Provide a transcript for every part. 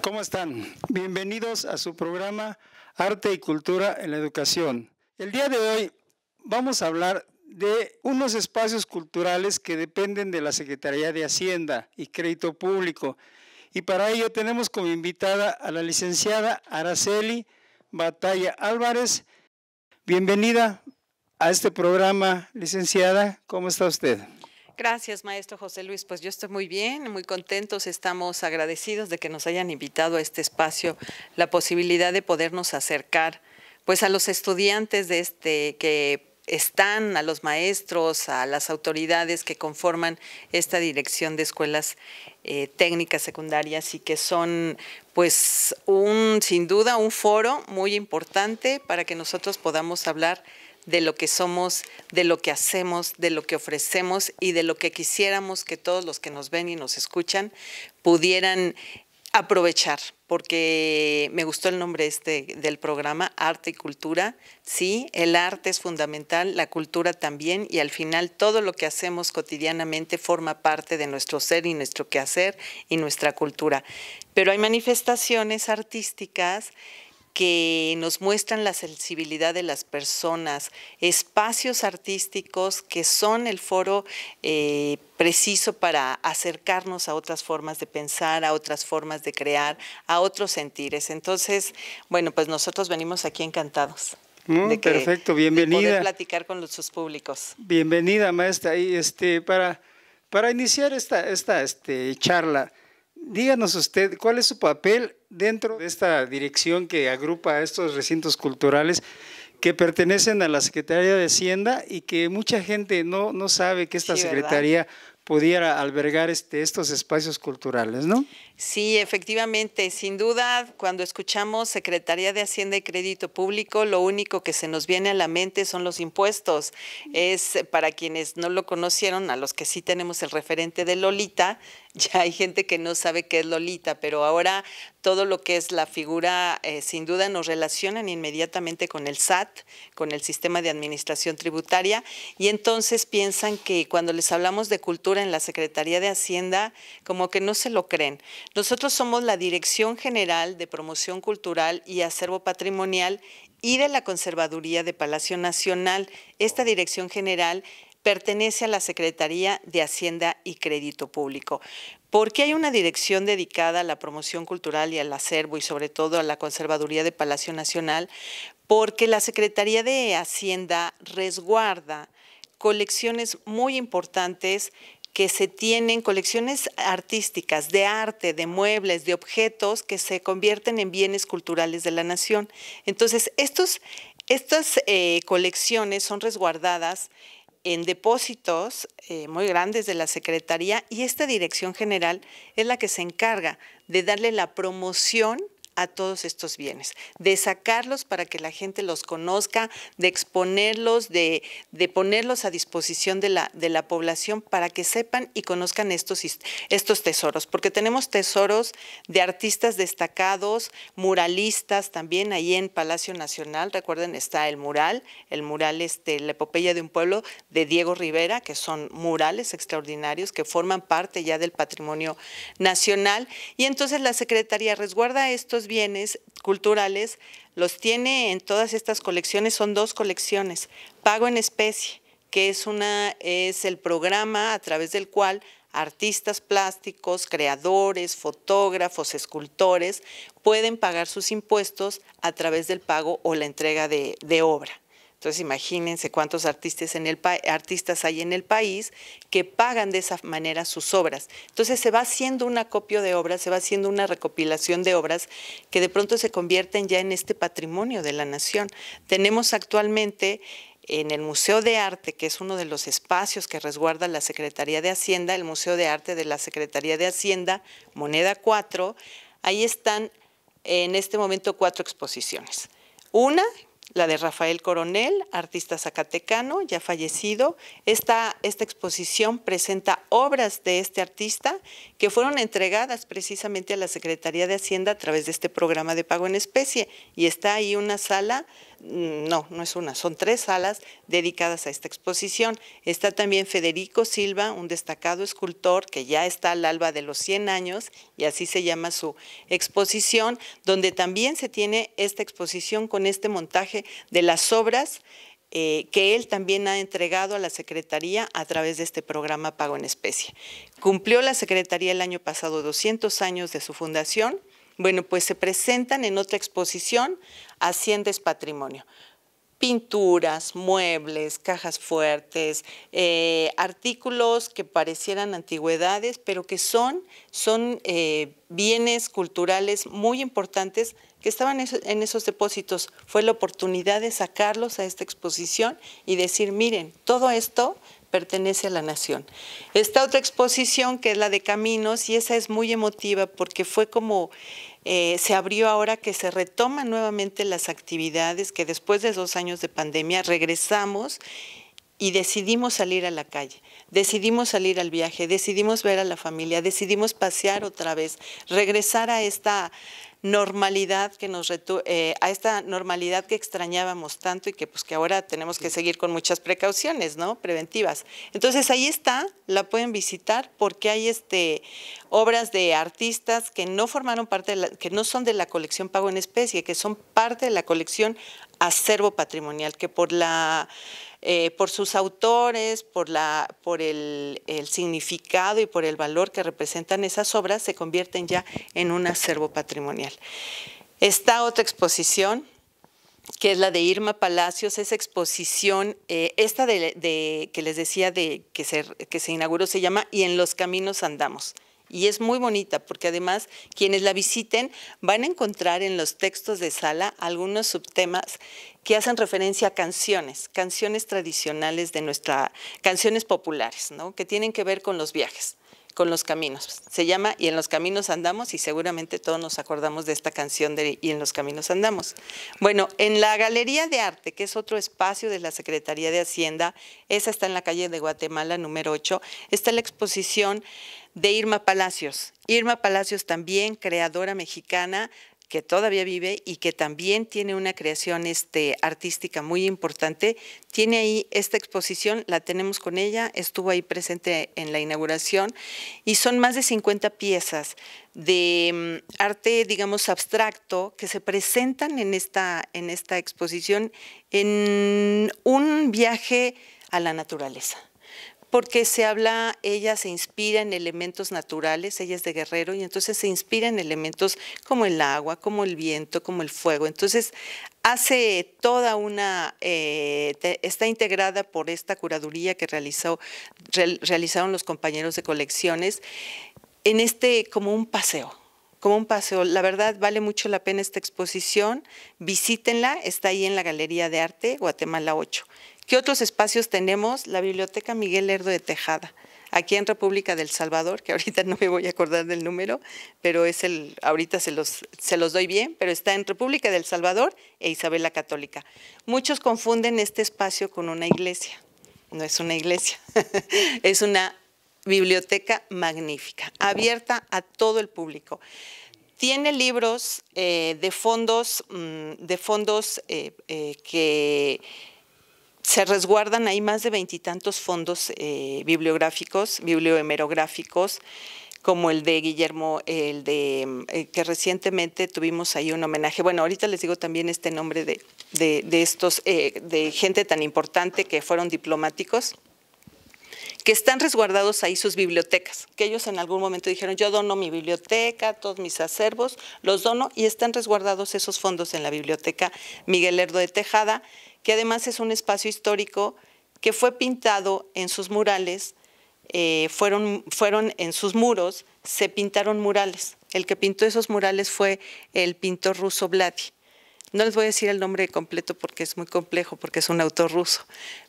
¿Cómo están? Bienvenidos a su programa Arte y Cultura en la Educación. El día de hoy vamos a hablar de unos espacios culturales que dependen de la Secretaría de Hacienda y Crédito Público. Y para ello tenemos como invitada a la licenciada Araceli Batalla Álvarez. Bienvenida a este programa, licenciada. ¿Cómo está usted? Gracias, maestro José Luis. Pues yo estoy muy bien, muy contentos. Estamos agradecidos de que nos hayan invitado a este espacio, la posibilidad de podernos acercar pues a los estudiantes de este que están, a los maestros, a las autoridades que conforman esta dirección de escuelas eh, técnicas secundarias y que son pues un sin duda un foro muy importante para que nosotros podamos hablar de lo que somos, de lo que hacemos, de lo que ofrecemos y de lo que quisiéramos que todos los que nos ven y nos escuchan pudieran aprovechar, porque me gustó el nombre este del programa, Arte y Cultura. Sí, el arte es fundamental, la cultura también, y al final todo lo que hacemos cotidianamente forma parte de nuestro ser y nuestro quehacer y nuestra cultura. Pero hay manifestaciones artísticas que nos muestran la sensibilidad de las personas, espacios artísticos que son el foro eh, preciso para acercarnos a otras formas de pensar, a otras formas de crear, a otros sentires. Entonces, bueno, pues nosotros venimos aquí encantados. Mm, perfecto, bienvenida. poder platicar con sus públicos. Bienvenida, maestra. Y este, para, para iniciar esta, esta este, charla, díganos usted cuál es su papel dentro de esta dirección que agrupa a estos recintos culturales que pertenecen a la Secretaría de Hacienda y que mucha gente no, sabe que esta secretaría pudiera albergar este, estos espacios culturales, ¿no? Sí, efectivamente, sin duda, cuando escuchamos Secretaría de Hacienda y Crédito Público, lo único que se nos viene a la mente son los impuestos. Es para quienes no lo conocieron, a los que sí tenemos el referente de Lolita, ya hay gente que no sabe qué es Lolita, pero ahora todo lo que es la figura eh, sin duda nos relacionan inmediatamente con el SAT, con el sistema de administración tributaria, y entonces piensan que cuando les hablamos de cultura en la Secretaría de Hacienda, como que no se lo creen. Nosotros somos la Dirección General de Promoción Cultural y Acervo Patrimonial y de la Conservaduría de Palacio Nacional. Esta dirección general pertenece a la Secretaría de Hacienda y Crédito Público. Porque hay una dirección dedicada a la promoción cultural y al acervo y sobre todo a la Conservaduría de Palacio Nacional? Porque la Secretaría de Hacienda resguarda colecciones muy importantes que se tienen colecciones artísticas, de arte, de muebles, de objetos que se convierten en bienes culturales de la nación. Entonces, estas eh, colecciones son resguardadas en depósitos eh, muy grandes de la Secretaría y esta Dirección General es la que se encarga de darle la promoción a todos estos bienes, de sacarlos para que la gente los conozca, de exponerlos, de, ponerlos a disposición de la, de la población para que sepan y conozcan estos, estos tesoros, porque tenemos tesoros de artistas destacados, muralistas también ahí en Palacio Nacional, recuerden está el mural, el mural este, la epopeya de un pueblo de Diego Rivera, que son murales extraordinarios que forman parte ya del patrimonio nacional y entonces la Secretaría resguarda estos bienes culturales, los tiene en todas estas colecciones, son dos colecciones, pago en especie, que es, una, es el programa a través del cual artistas plásticos, creadores, fotógrafos, escultores pueden pagar sus impuestos a través del pago o la entrega de obra. Entonces imagínense cuántos artistas, hay en el país que pagan de esa manera sus obras. Entonces se va haciendo un acopio de obras, se va haciendo una recopilación de obras que de pronto se convierten ya en este patrimonio de la nación. Tenemos actualmente en el Museo de Arte, que es uno de los espacios que resguarda la Secretaría de Hacienda, el Museo de Arte de la Secretaría de Hacienda, Moneda 4, ahí están en este momento cuatro exposiciones. Una la de Rafael Coronel, artista zacatecano, ya fallecido. Esta, esta, exposición presenta obras de este artista que fueron entregadas precisamente a la Secretaría de Hacienda a través de este programa de pago en especie y está ahí una sala Mm, no, no es una, son tres salas dedicadas a esta exposición. Está también Federico Silva, un destacado escultor que ya está al alba de los 100 años y así se llama su exposición, donde también se tiene esta exposición con este montaje de las obras eh, que él también ha entregado a la Secretaría a través de este programa Pago en Especie. Cumplió la Secretaría el año pasado 200 años de su fundación bueno, pues se presentan en otra exposición Haciendes Patrimonio. Pinturas, muebles, cajas fuertes, eh, artículos que parecieran antigüedades, pero que son, son eh, bienes culturales muy importantes que estaban en esos depósitos. Fue la oportunidad de sacarlos a esta exposición y decir, miren, todo esto pertenece a la nación. Esta otra exposición que es la de Caminos y esa es muy emotiva porque fue como eh, se abrió ahora que se retoman nuevamente las actividades, que después de dos años de pandemia regresamos y decidimos salir a la calle, decidimos salir al viaje, decidimos ver a la familia, decidimos pasear otra vez, regresar a esta normalidad que nos eh, a esta normalidad que extrañábamos tanto y que pues que ahora tenemos que seguir con muchas precauciones, ¿no? Preventivas. Entonces ahí está, la pueden visitar porque hay este obras de artistas que no formaron parte de la, que no son de la colección pago en especie, que son parte de la colección acervo patrimonial que por la eh, por sus autores, por, el, significado y por el valor que representan esas obras, se convierten ya en un acervo patrimonial. Esta otra exposición que es la de Irma Palacios, esa exposición, eh, esta que les decía que, se, que se inauguró, se llama Y en los caminos andamos y es muy bonita porque además quienes la visiten van a encontrar en los textos de sala algunos subtemas que hacen referencia a canciones, canciones tradicionales de nuestra, canciones populares, ¿no? que tienen que ver con los viajes con los caminos. Se llama Y en los caminos andamos y seguramente todos nos acordamos de esta canción de Y en los caminos andamos. Bueno, en la Galería de Arte, que es otro espacio de la Secretaría de Hacienda, esa está en la calle de Guatemala número 8, está la exposición de Irma Palacios. Irma Palacios también, creadora mexicana, que todavía vive y que también tiene una creación este, artística muy importante. Tiene ahí esta exposición, la tenemos con ella, estuvo ahí presente en la inauguración y son más de 50 piezas de mm, arte, digamos, abstracto que se presentan en esta, en esta exposición en un viaje a la naturaleza porque se habla, ella se inspira en elementos naturales, ella es de guerrero, y entonces se inspira en elementos como el agua, como el viento, como el fuego. Entonces hace toda una, eh, está integrada por esta curaduría que realizó, realizaron los compañeros de colecciones en este como un paseo, como un paseo. La verdad vale mucho la pena esta exposición. Visítenla, está ahí en la Galería de Arte Guatemala 8. ¿Qué otros espacios tenemos? La Biblioteca Miguel Herdo de Tejada, aquí en República del Salvador, que ahorita no me voy a acordar del número, pero es el, ahorita se los, se los doy bien, pero está en República del Salvador e Isabel la Católica. Muchos confunden este espacio con una iglesia. No es una iglesia, es una biblioteca magnífica, abierta a todo el público. Tiene libros eh, de fondos, mm, de fondos eh, eh, que se resguardan ahí más de veintitantos fondos eh, bibliográficos, bibliomerográficos, como el de Guillermo, el de eh, que recientemente tuvimos ahí un homenaje. Bueno, ahorita les digo también este nombre de, estos, eh, de gente tan importante que fueron diplomáticos que están resguardados ahí sus bibliotecas, que ellos en algún momento dijeron, yo dono mi biblioteca, todos mis acervos, los dono y están resguardados esos fondos en la biblioteca Miguel Erdo de Tejada, que además es un espacio histórico que fue pintado en sus murales, eh, fueron, fueron en sus muros, se pintaron murales. El que pintó esos murales fue el pintor ruso Vladi. No les voy a decir el nombre completo porque es muy complejo, porque es un autor ruso,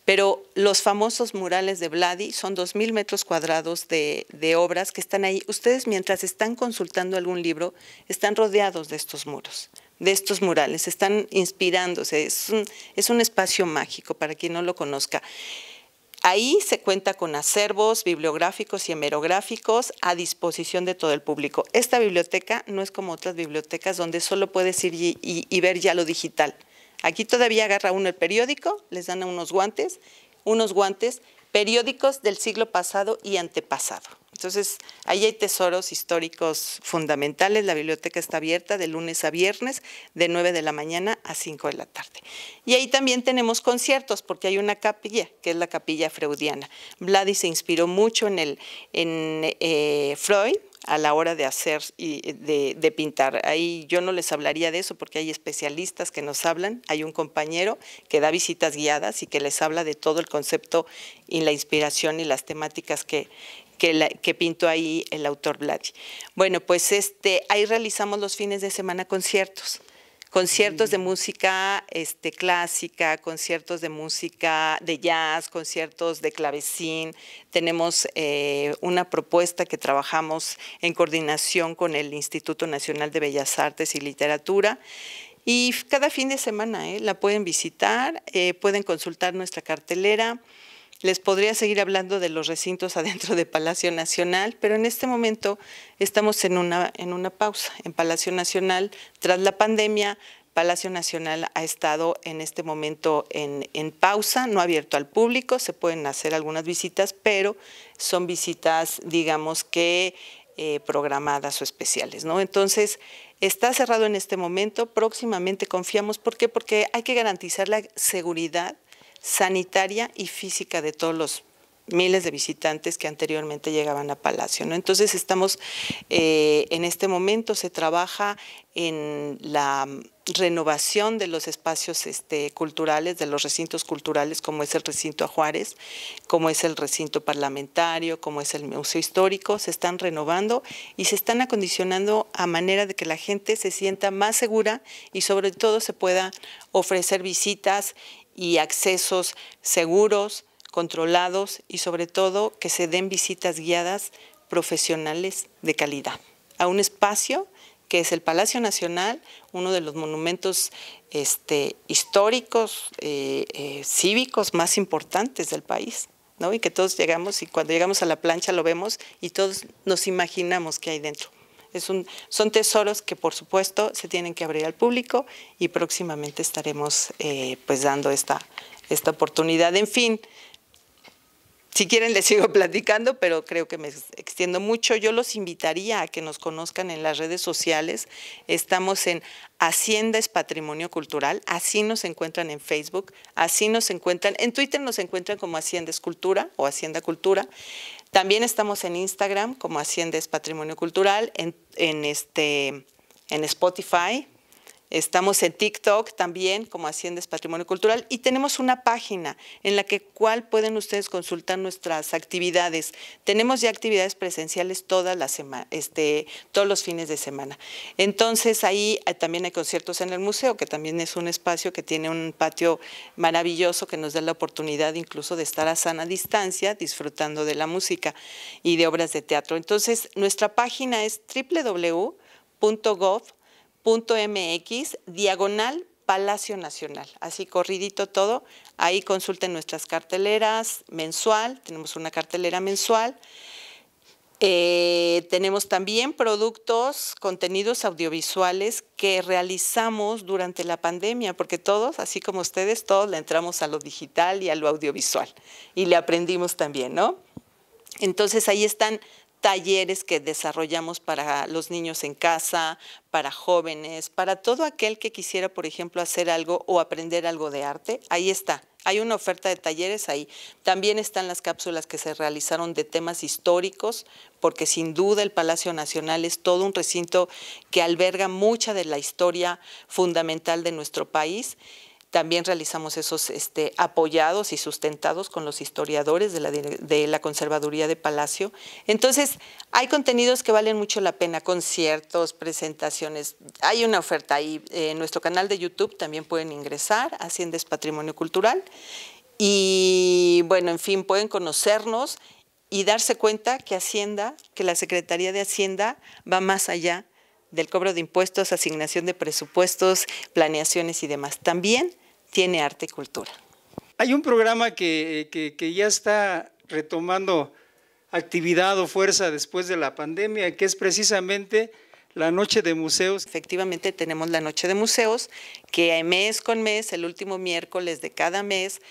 pero los famosos murales de Vladi son 2.000 metros cuadrados de, obras que están ahí. Ustedes mientras están consultando algún libro, están rodeados de estos muros, de estos murales, están inspirándose. es un espacio mágico para quien no lo conozca. Ahí se cuenta con acervos bibliográficos y hemerográficos a disposición de todo el público. Esta biblioteca no es como otras bibliotecas donde solo puedes ir y, ver ya lo digital. Aquí todavía agarra uno el periódico, les dan unos guantes, unos guantes, periódicos del siglo pasado y antepasado. Entonces, ahí hay tesoros históricos fundamentales. La biblioteca está abierta de lunes a viernes, de 9 de la mañana a 5 de la tarde. Y ahí también tenemos conciertos, porque hay una capilla, que es la capilla freudiana. Vladi se inspiró mucho en, el, en eh, Freud, a la hora de hacer y de, pintar. Ahí yo no les hablaría de eso porque hay especialistas que nos hablan. Hay un compañero que da visitas guiadas y que les habla de todo el concepto y la inspiración y las temáticas que, que, pintó ahí el autor Vladi. Bueno, pues este, ahí realizamos los fines de semana conciertos. Conciertos de mm. música este, clásica, conciertos de música de jazz, conciertos de clavecín. Tenemos eh, una propuesta que trabajamos en coordinación con el Instituto Nacional de Bellas Artes y Literatura. Y cada fin de semana eh, la pueden visitar, eh, pueden consultar nuestra cartelera. Les podría seguir hablando de los recintos adentro de Palacio Nacional, pero en este momento estamos en una, en una pausa. En Palacio Nacional, tras la pandemia, Palacio Nacional ha estado en este momento en, pausa, no abierto al público, se pueden hacer algunas visitas, pero son visitas, digamos que eh, programadas o especiales, ¿no? Entonces, está cerrado en este momento, próximamente confiamos, ¿por qué? Porque hay que garantizar la seguridad sanitaria y física de todos los miles de visitantes que anteriormente llegaban a Palacio. ¿no? Entonces estamos, eh, en este momento se trabaja en la renovación de los espacios este, culturales, de los recintos culturales, como es el recinto a Juárez, como es el recinto parlamentario, como es el museo histórico, se están renovando y se están acondicionando a manera de que la gente se sienta más segura y sobre todo se pueda ofrecer visitas y accesos seguros, controlados y sobre todo que se den visitas guiadas profesionales de calidad a un espacio que es el Palacio Nacional, uno de los monumentos este, históricos, eh, eh, cívicos más importantes del país. ¿no? Y que todos llegamos y cuando llegamos a la plancha lo vemos y todos nos imaginamos que hay dentro son tesoros que por supuesto se tienen que abrir al público y próximamente estaremos eh, pues dando esta, esta oportunidad. En fin, si quieren les sigo platicando, pero creo que me extiendo mucho. Yo los invitaría a que nos conozcan en las redes sociales. Estamos en Hacienda es Patrimonio Cultural, así nos encuentran en Facebook, así nos encuentran, en Twitter nos encuentran como Hacienda es Cultura o Hacienda Cultura. También estamos en Instagram como Hacienda es Patrimonio Cultural, en, este, en Spotify, Estamos en TikTok también como Haciendas Patrimonio Cultural y tenemos una página en la que cual pueden ustedes consultar nuestras actividades. Tenemos ya actividades presenciales todas las semana, este, todos los fines de semana. Entonces ahí eh, también hay conciertos en el museo, que también es un espacio que tiene un patio maravilloso que nos da la oportunidad incluso de estar a sana distancia disfrutando de la música y de obras de teatro. Entonces nuestra página es www.gov .mx diagonal Palacio Nacional. Así corridito todo. Ahí consulten nuestras carteleras mensual. Tenemos una cartelera mensual. Eh, tenemos también productos, contenidos audiovisuales que realizamos durante la pandemia, porque todos, así como ustedes, todos le entramos a lo digital y a lo audiovisual y le aprendimos también, ¿no? Entonces ahí están talleres que desarrollamos para los niños en casa, para jóvenes, para todo aquel que quisiera, por ejemplo, hacer algo o aprender algo de arte, ahí está. Hay una oferta de talleres ahí. También están las cápsulas que se realizaron de temas históricos, porque sin duda el Palacio Nacional es todo un recinto que alberga mucha de la historia fundamental de nuestro país. También realizamos esos este, apoyados y sustentados con los historiadores de la, de la Conservaduría de Palacio. Entonces, hay contenidos que valen mucho la pena, conciertos, presentaciones. Hay una oferta ahí. En nuestro canal de YouTube también pueden ingresar, es Patrimonio Cultural. Y bueno, en fin, pueden conocernos y darse cuenta que Hacienda, que la Secretaría de Hacienda va más allá del cobro de impuestos, asignación de presupuestos, planeaciones y demás. También tiene arte y cultura. Hay un programa que, eh, que, ya está retomando actividad o fuerza después de la pandemia, que es precisamente la noche de museos. Efectivamente tenemos la noche de museos que mes con mes, el último miércoles de cada mes,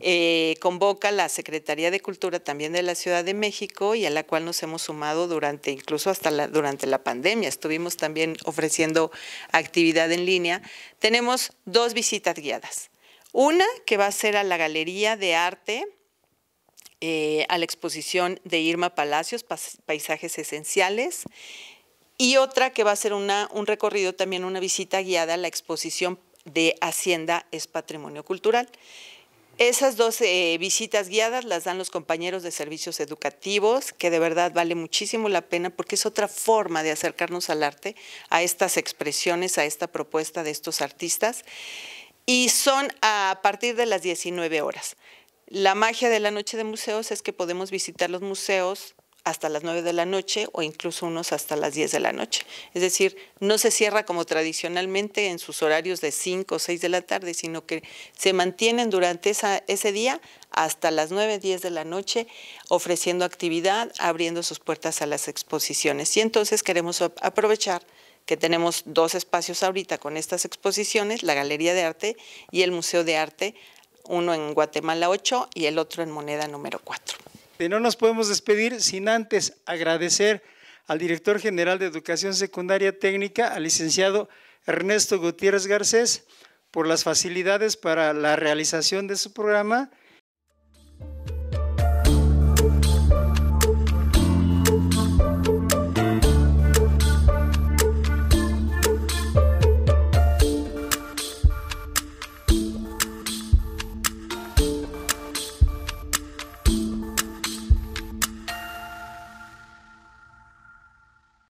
eh, convoca la Secretaría de Cultura también de la Ciudad de México y a la cual nos hemos sumado durante, incluso hasta durante la pandemia, estuvimos también ofreciendo actividad en línea. Tenemos dos visitas guiadas. Una que va a ser a la Galería de Arte, eh, a la exposición de Irma Palacios, Paisajes Esenciales, y otra que va a ser un recorrido, también una visita guiada a la exposición de Hacienda es Patrimonio Cultural. Esas dos eh, visitas guiadas las dan los compañeros de servicios educativos, que de verdad vale muchísimo la pena porque es otra forma de acercarnos al arte, a estas expresiones, a esta propuesta de estos artistas. Y son a partir de las 19 horas. La magia de la noche de museos es que podemos visitar los museos hasta las 9 de la noche o incluso unos hasta las 10 de la noche. Es decir, no se cierra como tradicionalmente en sus horarios de 5 o 6 de la tarde, sino que se mantienen durante ese día hasta las 9, 10 de la noche ofreciendo actividad, abriendo sus puertas a las exposiciones. Y entonces queremos aprovechar que tenemos dos espacios ahorita con estas exposiciones, la Galería de Arte y el Museo de Arte, uno en Guatemala 8 y el otro en Moneda número 4 no nos podemos despedir sin antes agradecer al director general de Educación Secundaria Técnica, al licenciado Ernesto Gutiérrez Garcés, por las facilidades para la realización de su programa